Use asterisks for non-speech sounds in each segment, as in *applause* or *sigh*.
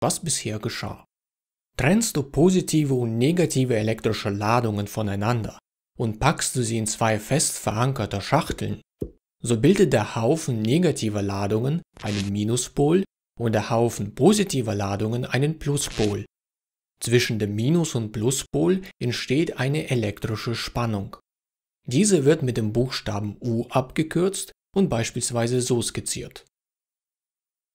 was bisher geschah. Trennst du positive und negative elektrische Ladungen voneinander und packst du sie in zwei fest verankerte Schachteln, so bildet der Haufen negativer Ladungen einen Minuspol und der Haufen positiver Ladungen einen Pluspol. Zwischen dem Minus- und Pluspol entsteht eine elektrische Spannung. Diese wird mit dem Buchstaben U abgekürzt und beispielsweise so skizziert.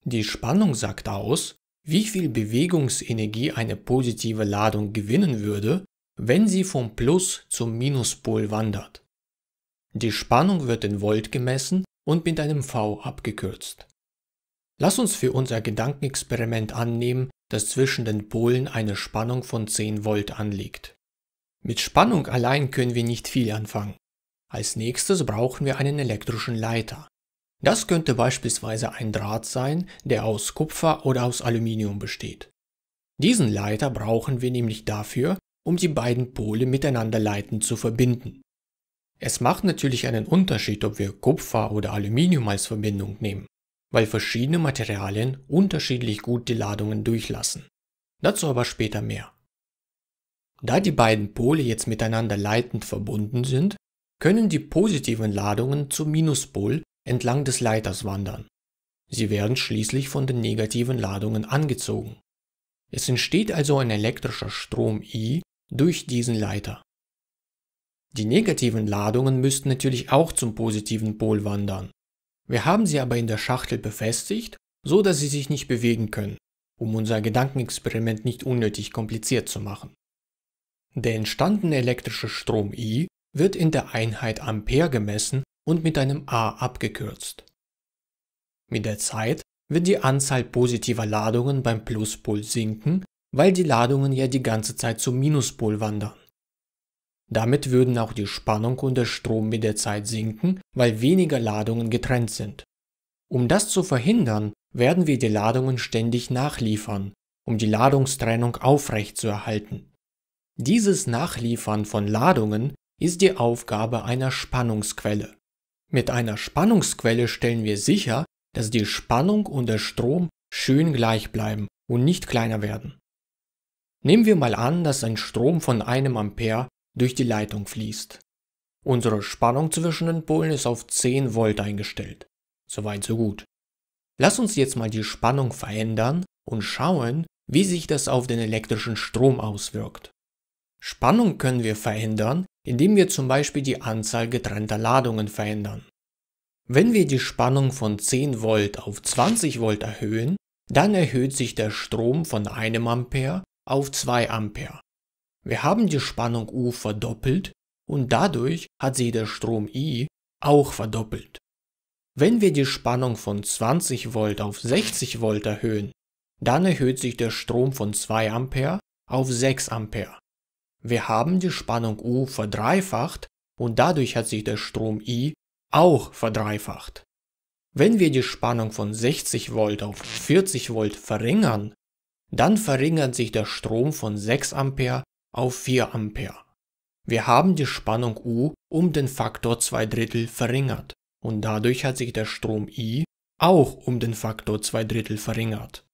Die Spannung sagt aus, wie viel Bewegungsenergie eine positive Ladung gewinnen würde, wenn sie vom Plus zum Minuspol wandert. Die Spannung wird in Volt gemessen und mit einem V abgekürzt. Lass uns für unser Gedankenexperiment annehmen, dass zwischen den Polen eine Spannung von 10 Volt anliegt. Mit Spannung allein können wir nicht viel anfangen. Als nächstes brauchen wir einen elektrischen Leiter. Das könnte beispielsweise ein Draht sein, der aus Kupfer oder aus Aluminium besteht. Diesen Leiter brauchen wir nämlich dafür, um die beiden Pole miteinander leitend zu verbinden. Es macht natürlich einen Unterschied, ob wir Kupfer oder Aluminium als Verbindung nehmen, weil verschiedene Materialien unterschiedlich gut die Ladungen durchlassen. Dazu aber später mehr. Da die beiden Pole jetzt miteinander leitend verbunden sind, können die positiven Ladungen zum Minuspol entlang des Leiters wandern. Sie werden schließlich von den negativen Ladungen angezogen. Es entsteht also ein elektrischer Strom I durch diesen Leiter. Die negativen Ladungen müssten natürlich auch zum positiven Pol wandern. Wir haben sie aber in der Schachtel befestigt, so dass sie sich nicht bewegen können, um unser Gedankenexperiment nicht unnötig kompliziert zu machen. Der entstandene elektrische Strom I wird in der Einheit Ampere gemessen und mit einem A abgekürzt. Mit der Zeit wird die Anzahl positiver Ladungen beim Pluspol sinken, weil die Ladungen ja die ganze Zeit zum Minuspol wandern. Damit würden auch die Spannung und der Strom mit der Zeit sinken, weil weniger Ladungen getrennt sind. Um das zu verhindern, werden wir die Ladungen ständig nachliefern, um die Ladungstrennung aufrechtzuerhalten. Dieses Nachliefern von Ladungen ist die Aufgabe einer Spannungsquelle. Mit einer Spannungsquelle stellen wir sicher, dass die Spannung und der Strom schön gleich bleiben und nicht kleiner werden. Nehmen wir mal an, dass ein Strom von einem Ampere durch die Leitung fließt. Unsere Spannung zwischen den Polen ist auf 10 Volt eingestellt. Soweit so gut. Lass uns jetzt mal die Spannung verändern und schauen, wie sich das auf den elektrischen Strom auswirkt. Spannung können wir verändern, indem wir zum Beispiel die Anzahl getrennter Ladungen verändern. Wenn wir die Spannung von 10 Volt auf 20 Volt erhöhen, dann erhöht sich der Strom von 1 Ampere auf 2 Ampere. Wir haben die Spannung U verdoppelt und dadurch hat sich der Strom I auch verdoppelt. Wenn wir die Spannung von 20 Volt auf 60 Volt erhöhen, dann erhöht sich der Strom von 2 Ampere auf 6 Ampere. Wir haben die Spannung U verdreifacht und dadurch hat sich der Strom I auch verdreifacht. Wenn wir die Spannung von 60 Volt auf 40 Volt verringern, dann verringert sich der Strom von 6 Ampere auf 4 Ampere. Wir haben die Spannung U um den Faktor 2 Drittel verringert und dadurch hat sich der Strom I auch um den Faktor 2 Drittel verringert.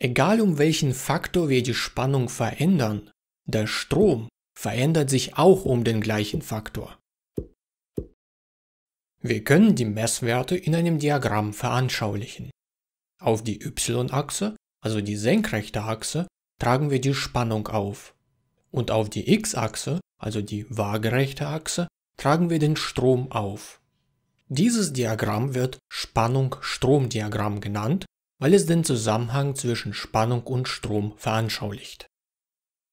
Egal um welchen Faktor wir die Spannung verändern, der Strom verändert sich auch um den gleichen Faktor. Wir können die Messwerte in einem Diagramm veranschaulichen. Auf die y-Achse, also die senkrechte Achse, tragen wir die Spannung auf. Und auf die x-Achse, also die waagerechte Achse, tragen wir den Strom auf. Dieses Diagramm wird Spannung-Strom-Diagramm genannt, weil es den Zusammenhang zwischen Spannung und Strom veranschaulicht.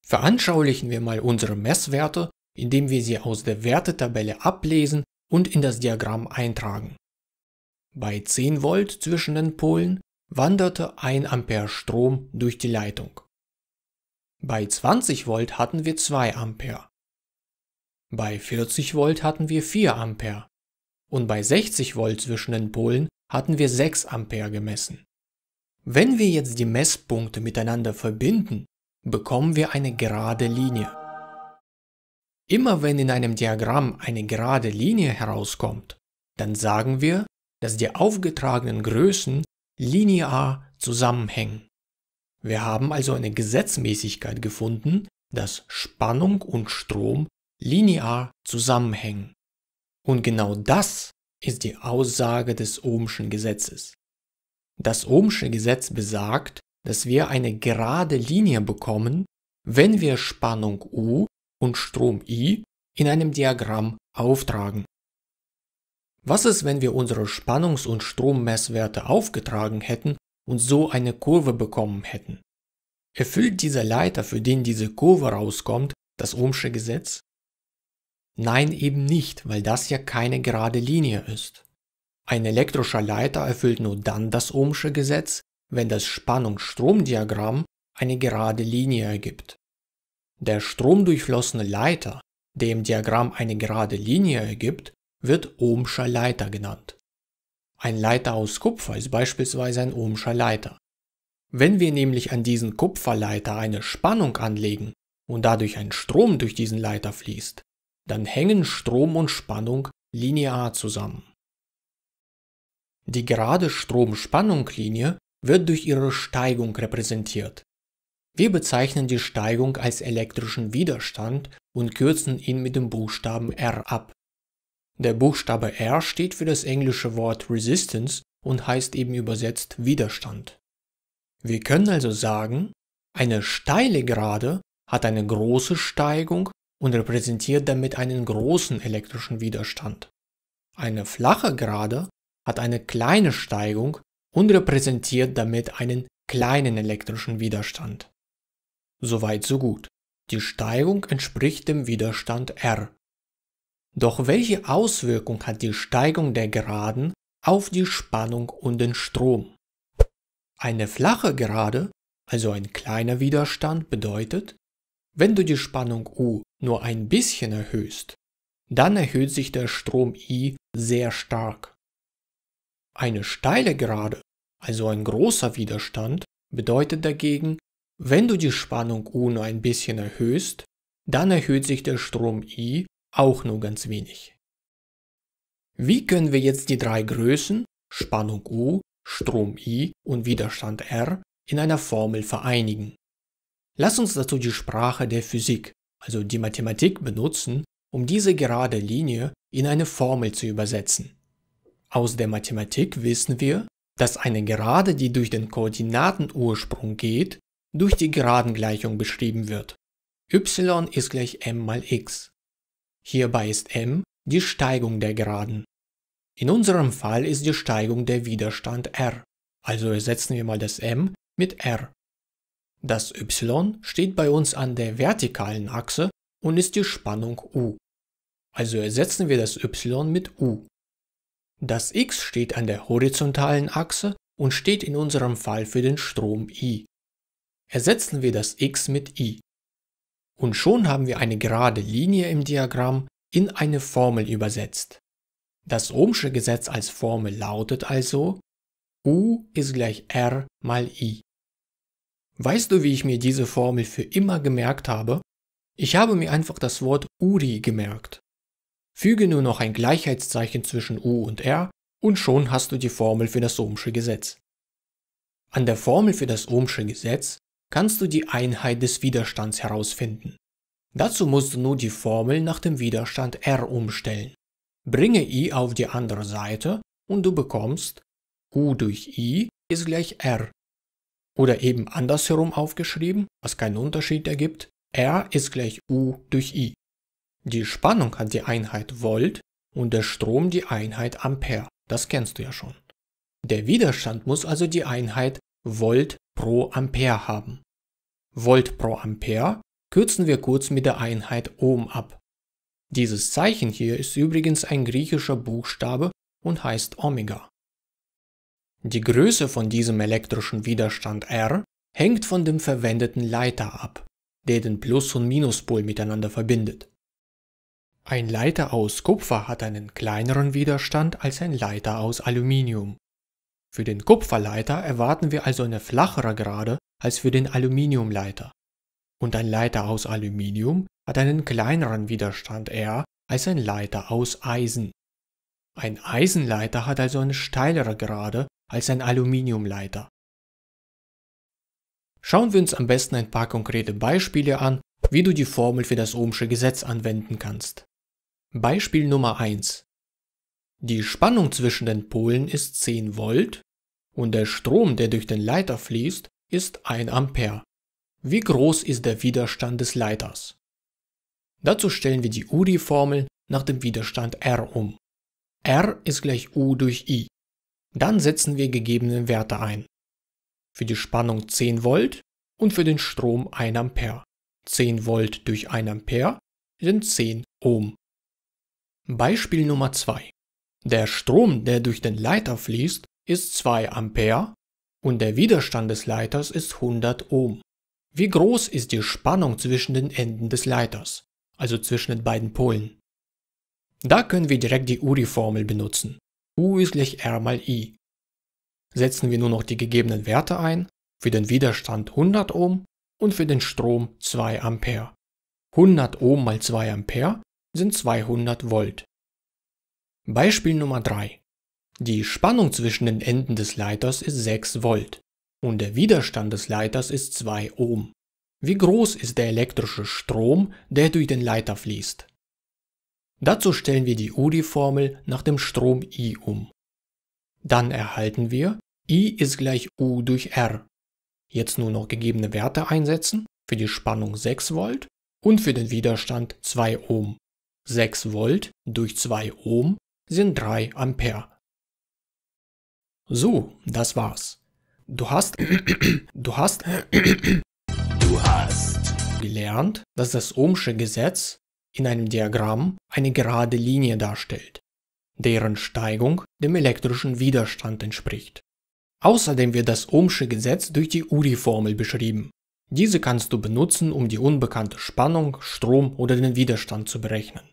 Veranschaulichen wir mal unsere Messwerte, indem wir sie aus der Wertetabelle ablesen und in das Diagramm eintragen. Bei 10 Volt zwischen den Polen wanderte 1 Ampere Strom durch die Leitung. Bei 20 Volt hatten wir 2 Ampere. Bei 40 Volt hatten wir 4 Ampere. Und bei 60 Volt zwischen den Polen hatten wir 6 Ampere gemessen. Wenn wir jetzt die Messpunkte miteinander verbinden bekommen wir eine gerade Linie. Immer wenn in einem Diagramm eine gerade Linie herauskommt, dann sagen wir, dass die aufgetragenen Größen linear zusammenhängen. Wir haben also eine Gesetzmäßigkeit gefunden, dass Spannung und Strom linear zusammenhängen. Und genau das ist die Aussage des Ohmschen Gesetzes. Das Ohmsche Gesetz besagt, dass wir eine gerade Linie bekommen, wenn wir Spannung U und Strom I in einem Diagramm auftragen. Was ist, wenn wir unsere Spannungs- und Strommesswerte aufgetragen hätten und so eine Kurve bekommen hätten? Erfüllt dieser Leiter, für den diese Kurve rauskommt, das Ohmsche Gesetz? Nein, eben nicht, weil das ja keine gerade Linie ist. Ein elektrischer Leiter erfüllt nur dann das Ohmsche Gesetz, wenn das Spannungsstromdiagramm eine gerade Linie ergibt. Der stromdurchflossene Leiter, der im Diagramm eine gerade Linie ergibt, wird Ohmscher Leiter genannt. Ein Leiter aus Kupfer ist beispielsweise ein Ohmscher Leiter. Wenn wir nämlich an diesen Kupferleiter eine Spannung anlegen und dadurch ein Strom durch diesen Leiter fließt, dann hängen Strom und Spannung linear zusammen. Die gerade Strom-Spannung-Linie wird durch ihre Steigung repräsentiert. Wir bezeichnen die Steigung als elektrischen Widerstand und kürzen ihn mit dem Buchstaben R ab. Der Buchstabe R steht für das englische Wort Resistance und heißt eben übersetzt Widerstand. Wir können also sagen, eine steile Gerade hat eine große Steigung und repräsentiert damit einen großen elektrischen Widerstand. Eine flache Gerade hat eine kleine Steigung und repräsentiert damit einen kleinen elektrischen Widerstand. Soweit so gut. Die Steigung entspricht dem Widerstand R. Doch welche Auswirkung hat die Steigung der Geraden auf die Spannung und den Strom? Eine flache Gerade, also ein kleiner Widerstand, bedeutet, wenn du die Spannung U nur ein bisschen erhöhst, dann erhöht sich der Strom I sehr stark. Eine steile Gerade also ein großer Widerstand, bedeutet dagegen, wenn du die Spannung U nur ein bisschen erhöhst, dann erhöht sich der Strom I auch nur ganz wenig. Wie können wir jetzt die drei Größen Spannung U, Strom I und Widerstand R in einer Formel vereinigen? Lass uns dazu die Sprache der Physik, also die Mathematik, benutzen, um diese gerade Linie in eine Formel zu übersetzen. Aus der Mathematik wissen wir, dass eine Gerade, die durch den Koordinatenursprung geht, durch die Geradengleichung beschrieben wird. y ist gleich m mal x. Hierbei ist m die Steigung der Geraden. In unserem Fall ist die Steigung der Widerstand r, also ersetzen wir mal das m mit r. Das y steht bei uns an der vertikalen Achse und ist die Spannung U. Also ersetzen wir das y mit U. Das x steht an der horizontalen Achse und steht in unserem Fall für den Strom I. Ersetzen wir das x mit I. Und schon haben wir eine gerade Linie im Diagramm in eine Formel übersetzt. Das Ohmsche Gesetz als Formel lautet also U ist gleich R mal I. Weißt du, wie ich mir diese Formel für immer gemerkt habe? Ich habe mir einfach das Wort Uri gemerkt. Füge nur noch ein Gleichheitszeichen zwischen U und R und schon hast du die Formel für das Ohmsche Gesetz. An der Formel für das Ohmsche Gesetz kannst du die Einheit des Widerstands herausfinden. Dazu musst du nur die Formel nach dem Widerstand R umstellen. Bringe I auf die andere Seite und du bekommst U durch I ist gleich R. Oder eben andersherum aufgeschrieben, was keinen Unterschied ergibt, R ist gleich U durch I. Die Spannung hat die Einheit Volt und der Strom die Einheit Ampere. Das kennst du ja schon. Der Widerstand muss also die Einheit Volt pro Ampere haben. Volt pro Ampere kürzen wir kurz mit der Einheit Ohm ab. Dieses Zeichen hier ist übrigens ein griechischer Buchstabe und heißt Omega. Die Größe von diesem elektrischen Widerstand R hängt von dem verwendeten Leiter ab, der den Plus- und Minuspol miteinander verbindet. Ein Leiter aus Kupfer hat einen kleineren Widerstand als ein Leiter aus Aluminium. Für den Kupferleiter erwarten wir also eine flachere Gerade als für den Aluminiumleiter. Und ein Leiter aus Aluminium hat einen kleineren Widerstand R als ein Leiter aus Eisen. Ein Eisenleiter hat also eine steilere Gerade als ein Aluminiumleiter. Schauen wir uns am besten ein paar konkrete Beispiele an, wie du die Formel für das Ohmsche Gesetz anwenden kannst. Beispiel Nummer 1. Die Spannung zwischen den Polen ist 10 Volt und der Strom, der durch den Leiter fließt, ist 1 Ampere. Wie groß ist der Widerstand des Leiters? Dazu stellen wir die UDI-Formel nach dem Widerstand R um. R ist gleich U durch I. Dann setzen wir gegebene Werte ein. Für die Spannung 10 Volt und für den Strom 1 Ampere. 10 Volt durch 1 Ampere sind 10 Ohm. Beispiel Nummer 2. Der Strom, der durch den Leiter fließt, ist 2 Ampere und der Widerstand des Leiters ist 100 Ohm. Wie groß ist die Spannung zwischen den Enden des Leiters, also zwischen den beiden Polen? Da können wir direkt die URI-Formel benutzen. U ist gleich R mal I. Setzen wir nur noch die gegebenen Werte ein, für den Widerstand 100 Ohm und für den Strom 2 Ampere. 100 Ohm mal 2 Ampere sind 200 Volt. Beispiel Nummer 3. Die Spannung zwischen den Enden des Leiters ist 6 Volt und der Widerstand des Leiters ist 2 Ohm. Wie groß ist der elektrische Strom, der durch den Leiter fließt? Dazu stellen wir die UDI-Formel nach dem Strom I um. Dann erhalten wir I ist gleich U durch R. Jetzt nur noch gegebene Werte einsetzen, für die Spannung 6 Volt und für den Widerstand 2 Ohm. 6 Volt durch 2 Ohm sind 3 Ampere. So, das war's. Du hast, *coughs* du hast, *coughs* du hast gelernt, dass das Ohmsche Gesetz in einem Diagramm eine gerade Linie darstellt, deren Steigung dem elektrischen Widerstand entspricht. Außerdem wird das Ohmsche Gesetz durch die URI-Formel beschrieben. Diese kannst du benutzen, um die unbekannte Spannung, Strom oder den Widerstand zu berechnen.